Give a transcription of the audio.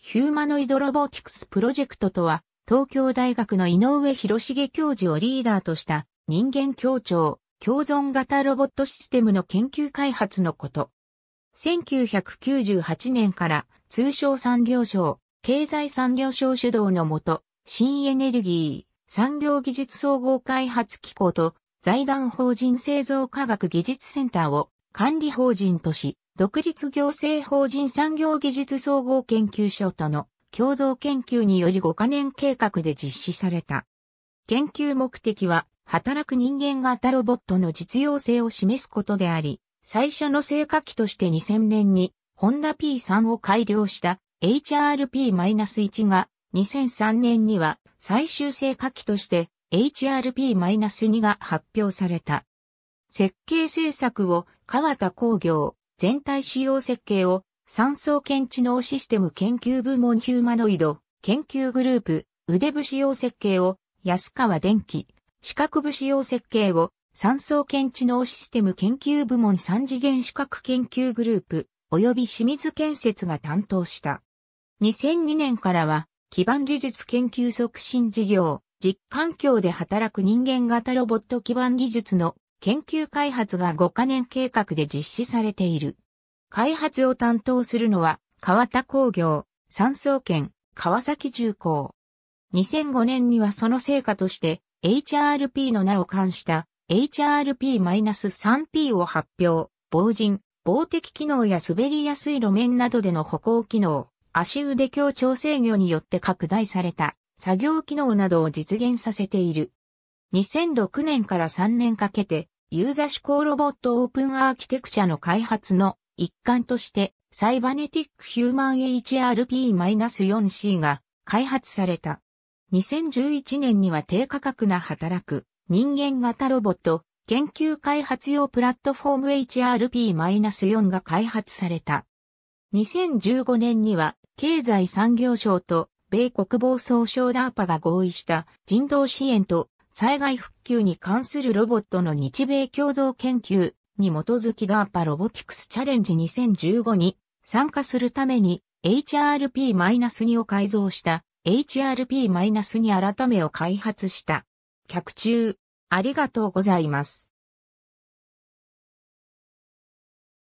ヒューマノイドロボティクスプロジェクトとは、東京大学の井上博重教授をリーダーとした人間協調、共存型ロボットシステムの研究開発のこと。1998年から通商産業省、経済産業省主導のもと、新エネルギー、産業技術総合開発機構と財団法人製造科学技術センターを管理法人とし、独立行政法人産業技術総合研究所との共同研究により5カ年計画で実施された。研究目的は、働く人間型ロボットの実用性を示すことであり、最初の成果機として2000年に、ホンダ P3 を改良した HRP-1 が、2003年には最終成果機として HRP-2 が発表された。設計制作を川田工業、全体仕様設計を三層検知能システム研究部門ヒューマノイド研究グループ腕部仕様設計を安川電機四角部仕様設計を三層検知能システム研究部門三次元四角研究グループ及び清水建設が担当した。2002年からは基盤技術研究促進事業、実環境で働く人間型ロボット基盤技術の研究開発が5カ年計画で実施されている。開発を担当するのは、川田工業、三層圏、川崎重工。2005年にはその成果として、HRP の名を冠した HRP-3P を発表、防塵、防滴機能や滑りやすい路面などでの歩行機能、足腕強調制御によって拡大された作業機能などを実現させている。2006年から3年かけて、ユーザ思向ロボットオープンアーキテクチャの開発の一環として、サイバネティックヒューマン HRP-4C が開発された。2011年には低価格な働く人間型ロボット研究開発用プラットフォーム HRP-4 が開発された。2015年には経済産業省と米国防総省ダーパが合意した人道支援と災害復旧に関するロボットの日米共同研究に基づきダーパロボティクスチャレンジ2015に参加するために HRP-2 を改造した HRP-2 改めを開発した。客中、ありがとうございます。